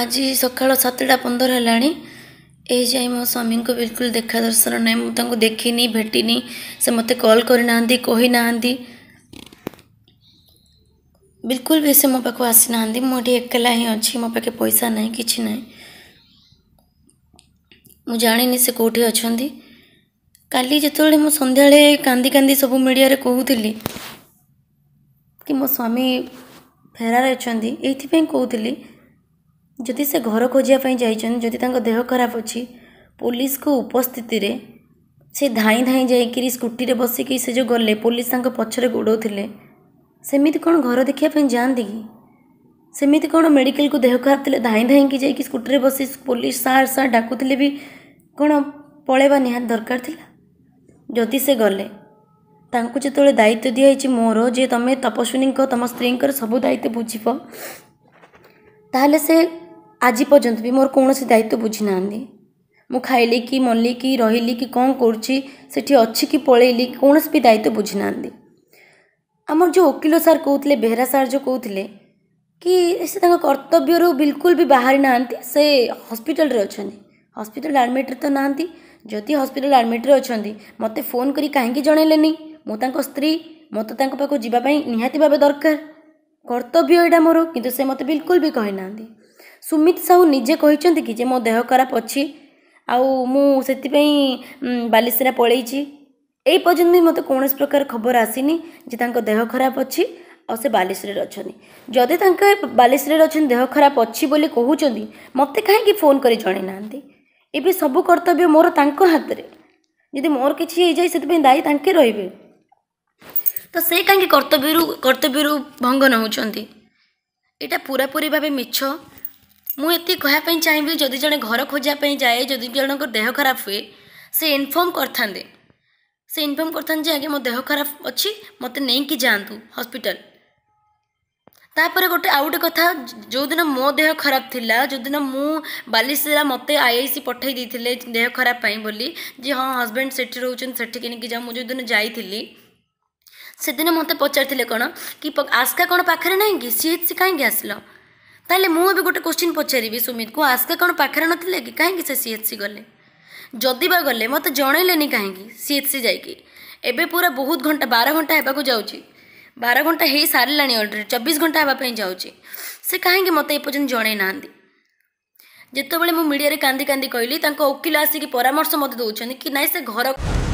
ଆଜି ସକାଳ ସାତଟା ପନ୍ଦର ହେଲାଣି ଏ ଯାଏଁ ମୋ ସ୍ୱାମୀଙ୍କୁ ବିଲକୁଲ ଦେଖା ଦର୍ଶନ ନାହିଁ ମୁଁ ତାଙ୍କୁ ଦେଖିନି ଭେଟିନି ସେ ମୋତେ କଲ୍ କରିନାହାନ୍ତି କହିନାହାନ୍ତି ବିଲକୁଲ ବି ସେ ମୋ ପାଖକୁ ଆସିନାହାନ୍ତି ମୁଁ ଏଠି ଏକଲା ହିଁ ଅଛି ମୋ ପାଖେ ପଇସା ନାହିଁ କିଛି ନାହିଁ ମୁଁ ଜାଣିନି ସେ କେଉଁଠି ଅଛନ୍ତି କାଲି ଯେତେବେଳେ ମୁଁ ସନ୍ଧ୍ୟାବେଳେ କାନ୍ଦି କାନ୍ଦି ସବୁ ମିଡ଼ିଆରେ କହୁଥିଲି କି ମୋ ସ୍ୱାମୀ ଫେରାରେ ଅଛନ୍ତି ଏଇଥିପାଇଁ କହୁଥିଲି जदि से घर खोजापी जा देह खराब अच्छी पुलिस को उपस्थित से धाई धाई जा स्कूटी में बस कि गले पुलिस पचर गोड़े सेमती कौन घर देखा जाती कि सेमती कौन मेडिकल को देह खराब थे धाई धाई कि जाकि स्कूटी में बस पुलिस सार सार डाकुले भी कौन पलैवा दरकार जदि से गले जो दायित्व दिखाई मोर जे तुम तपस्विनी तुम स्त्री सब दायित्व बुझे से ଆଜି ପର୍ଯ୍ୟନ୍ତ ବି ମୋର କୌଣସି ଦାୟିତ୍ୱ ବୁଝିନାହାନ୍ତି ମୁଁ ଖାଇଲି କି ମଲି କି ରହିଲି କି କ'ଣ କରୁଛି ସେଠି ଅଛି କି ପଳେଇଲି କୌଣସି ବି ଦାୟିତ୍ୱ ବୁଝିନାହାନ୍ତି ଆମର ଯେଉଁ ଓକିଲ ସାର୍ କହୁଥିଲେ ବେହେରା ସାର୍ ଯେଉଁ କହୁଥିଲେ କି ସେ ତାଙ୍କ କର୍ତ୍ତବ୍ୟରୁ ବିଲକୁଲ ବି ବାହାରି ନାହାନ୍ତି ସେ ହସ୍ପିଟାଲରେ ଅଛନ୍ତି ହସ୍ପିଟାଲ ଆଡ଼ମିଟରେ ତ ନାହାନ୍ତି ଯଦି ହସ୍ପିଟାଲ ଆଡ଼ମିଟରେ ଅଛନ୍ତି ମୋତେ ଫୋନ୍ କରି କାହିଁକି ଜଣେଇଲେନି ମୁଁ ତାଙ୍କ ସ୍ତ୍ରୀ ମୋତେ ତାଙ୍କ ପାଖକୁ ଯିବା ପାଇଁ ନିହାତି ଭାବେ ଦରକାର କର୍ତ୍ତବ୍ୟ ଏଇଟା ମୋର କିନ୍ତୁ ସେ ମୋତେ ବିଲକୁଲ ବି କହିନାହାନ୍ତି ସୁମିତ ସାହୁ ନିଜେ କହିଛନ୍ତି କି ଯେ ମୋ ଦେହ ଖରାପ ଅଛି ଆଉ ମୁଁ ସେଥିପାଇଁ ବାଲିସରା ପଳେଇଛି ଏଇ ପର୍ଯ୍ୟନ୍ତ ବି ମୋତେ କୌଣସି ପ୍ରକାର ଖବର ଆସିନି ଯେ ତାଙ୍କ ଦେହ ଖରାପ ଅଛି ଆଉ ସେ ବାଲେଶ୍ୱରରେ ଅଛନ୍ତି ଯଦି ତାଙ୍କ ବାଲେଶ୍ୱରରେ ଅଛନ୍ତି ଦେହ ଖରାପ ଅଛି ବୋଲି କହୁଛନ୍ତି ମୋତେ କାହିଁକି ଫୋନ୍ କରି ଜଣେଇ ନାହାନ୍ତି ଏବେ ସବୁ କର୍ତ୍ତବ୍ୟ ମୋର ତାଙ୍କ ହାତରେ ଯଦି ମୋର କିଛି ହେଇଯାଏ ସେଥିପାଇଁ ଦାୟୀ ତାଙ୍କେ ରହିବେ ତ ସେ କାହିଁକି କର୍ତ୍ତବ୍ୟରୁ କର୍ତ୍ତବ୍ୟରୁ ଭଙ୍ଗ ନେଉଛନ୍ତି ଏଇଟା ପୁରାପୁରି ଭାବେ ମିଛ ମୁଁ ଏତିକି କହିବା ପାଇଁ ଚାହିଁବି ଯଦି ଜଣେ ଘର ଖୋଜିବା ପାଇଁ ଯାଏ ଯଦି ଜଣଙ୍କ ଦେହ ଖରାପ ହୁଏ ସେ ଇନଫର୍ମ କରିଥାନ୍ତେ ସେ ଇନଫର୍ମ କରିଥାନ୍ତି ଯେ ଆଜ୍ଞା ମୋ ଦେହ ଖରାପ ଅଛି ମୋତେ ନେଇକି ଯାଆନ୍ତୁ ହସ୍ପିଟାଲ ତାପରେ ଗୋଟେ ଆଉ ଗୋଟେ କଥା ଯେଉଁଦିନ ମୋ ଦେହ ଖରାପ ଥିଲା ଯେଉଁଦିନ ମୁଁ ବାଲିସିରା ମୋତେ ଆଇଆଇସି ପଠାଇ ଦେଇଥିଲେ ଦେହ ଖରାପ ପାଇଁ ବୋଲି ଯେ ହଁ ହଜବେଣ୍ଡ ସେଠି ରହୁଛନ୍ତି ସେଠିକି ନେଇକି ଯାଉ ମୁଁ ଯେଉଁଦିନ ଯାଇଥିଲି ସେଦିନ ମୋତେ ପଚାରିଥିଲେ କ'ଣ କି ଆସ୍କା କ'ଣ ପାଖରେ ନାହିଁ କି ସିଏ କାହିଁକି ଆସିଲ तेल मुझे गोटे क्वेश्चन पचारि सुमित को आस्का कौन पाखे न थे कि कहीं सी एच सी गले जदि बा गले मत जनइले कहीं सी एच सी जाए पूरा बहुत घंटा बार घंटा होगा जाऊँ बार घंटा हो सारे अलरेडी चबीस घंटा हाँपी जाऊँ से कहीं मत एपर् जन जिते मुझे मीडिया कांदी कांदी कहली वकिल आसिक परामर्श मत दौर कि ना से घर